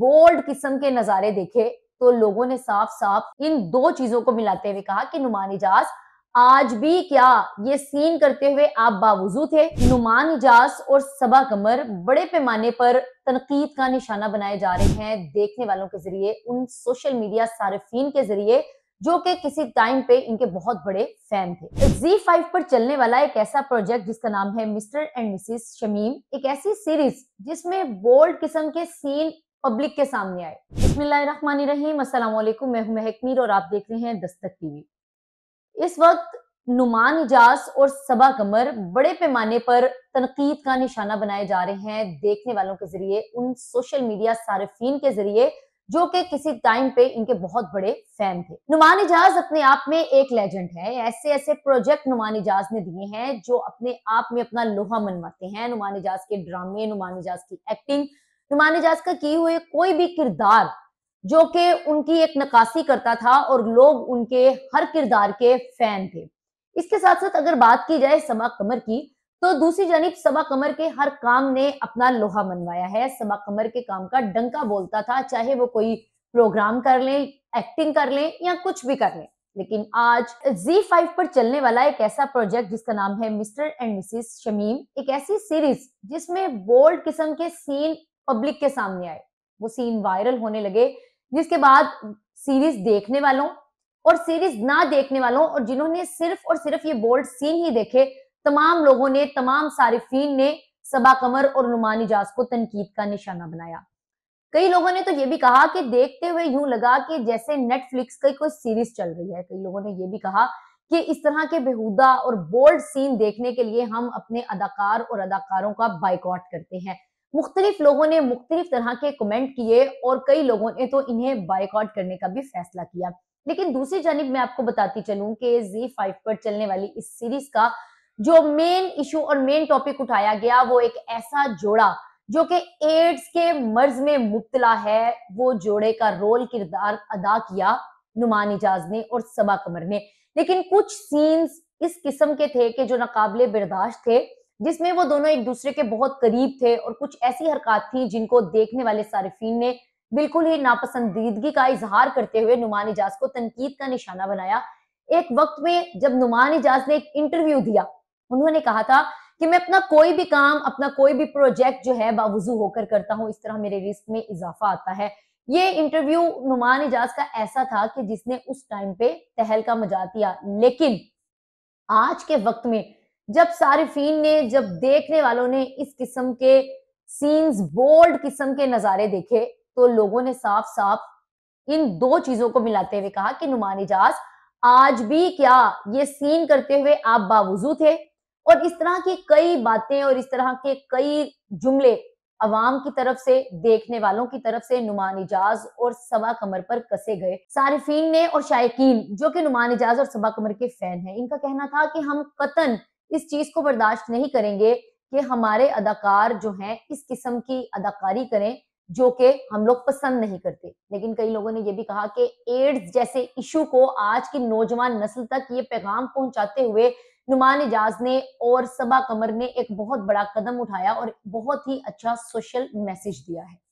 bold किस्म के नजारे देखे तो लोगों ने साफ साफ इन दो चीजों को मिलाते हुए कहा कि नुमान एजाज आज भी क्या ये सीन करते हुए आप बावजू थे नुमान इजाज और सबा कमर बड़े पैमाने पर तनकीद का निशाना बनाए जा रहे हैं देखने वालों के जरिए उन सोशल मीडिया सार्फिन के जरिए जो कि किसी टाइम पे इनके बहुत बड़े फैन थे जी फाइव पर चलने वाला एक ऐसा प्रोजेक्ट जिसका नाम है मिस्टर एंड मिसिस शमीम एक ऐसी सीरीज जिसमें बोल्ड किस्म के सीन पब्लिक के सामने आए बसमीम असलम मैं हूं महक मीर और आप देख रहे हैं दस्तक टीवी इस वक्त नुमान इजाज और सबा कमर बड़े पैमाने पर तनकीद का निशाना बनाए जा रहे हैं देखने वालों के जरिए उन सोशल मीडिया सार्फिन के जरिए जो कि किसी टाइम पे इनके बहुत बड़े फैन थे नुमान इजाज अपने आप में एक लेजेंड है ऐसे ऐसे प्रोजेक्ट नुमान इजाज ने दिए हैं जो अपने आप में अपना लोहा मनवाते हैं नुमान इजाज के ड्रामे नुमान इजाज की एक्टिंग नुमान एजाज का किए हुए कोई भी किरदार जो कि उनकी एक नकासी करता था और लोग उनके हर किरदार के फैन थे इसके साथ साथ अगर बात की जाए समा कमर की तो दूसरी जानब सबा कमर के हर काम ने अपना लोहा मनवाया है सबा कमर के काम का डंका बोलता था चाहे वो कोई प्रोग्राम कर लें एक्टिंग कर लें या कुछ भी कर लें लेकिन आज Z5 पर चलने वाला एक ऐसा प्रोजेक्ट जिसका नाम है मिस्टर एंड मिसेस शमीम एक ऐसी सीरीज जिसमें बोल्ड किस्म के सीन पब्लिक के सामने आए वो सीन वायरल होने लगे जिसके बाद सीरीज देखने वालों और सीरीज ना देखने वालों और जिन्होंने सिर्फ और सिर्फ ये बोल्ड सीन ही देखे तमाम लोगों ने तमाम सारिफिन ने सबा कमर और नुमान इजाज को तनकीद का निशाना बनाया कई लोगों ने तो ये भी कहा कि देखते हुए यूं लगा कि जैसे नेटफ्लिक्स की कोई सीरीज चल रही है कई लोगों ने यह भी कहा कि इस तरह के बेहुदा और बोल्ड सीन देखने के लिए हम अपने अदाकार और अदाकारों का बाइकआउट करते हैं मुख्तलिफ लोगों ने मुख्तलिफ तरह के कमेंट किए और कई लोगों ने तो इन्हें बाइकआउट करने का भी फैसला किया लेकिन दूसरी जानब मैं आपको बताती चलूं कि जी फाइव पर चलने वाली इस सीरीज का जो मेन इशू और मेन टॉपिक उठाया गया वो एक ऐसा जोड़ा जो कि एड्स के मर्ज में मुबतला है वो जोड़े का रोल किरदार अदा किया नुमान इजाज ने और सबा कमर ने लेकिन कुछ सीन्स इस किस्म के थे कि जो नाकबले बर्दाश्त थे जिसमें वो दोनों एक दूसरे के बहुत करीब थे और कुछ ऐसी हरकत थी जिनको देखने वाले सार्फिन ने बिल्कुल ही नापसंदीदगी का इजहार करते हुए नुमान एजाज को तनकीद का निशाना बनाया एक वक्त में जब नुमान एजाज ने एक इंटरव्यू दिया उन्होंने कहा था कि मैं अपना कोई भी काम अपना कोई भी प्रोजेक्ट जो है बावजू होकर करता हूँ इस तरह मेरे रिस्क में इजाफा आता है ये इंटरव्यू नुमान एजाज का ऐसा था कि जिसने उस टाइम पे तहलका का मजा दिया लेकिन आज के वक्त में जब सारिफिन ने जब देखने वालों ने इस किस्म के सीन्स बोल्ड किस्म के नज़ारे देखे तो लोगों ने साफ साफ इन दो चीजों को मिलाते हुए कहा कि नुमान एजाज आज भी क्या ये सीन करते हुए आप बावजू थे और इस तरह की कई बातें और इस तरह के कई जुमले अवाम की तरफ से देखने वालों की तरफ से नुमान एजाज और सबा कमर पर कसे गए सारिफिन ने और शायकीन जो कि नुमान एजाज और सबा कमर के फैन हैं इनका कहना था कि हम कतन इस चीज को बर्दाश्त नहीं करेंगे कि हमारे अदाकार जो हैं इस किस्म की अदाकारी करें जो कि हम लोग पसंद नहीं करते लेकिन कई लोगों ने यह भी कहा कि एड्स जैसे इशू को आज की नौजवान नस्ल तक ये पैगाम पहुंचाते हुए नुमान एजाज ने और सबा कमर ने एक बहुत बड़ा कदम उठाया और बहुत ही अच्छा सोशल मैसेज दिया है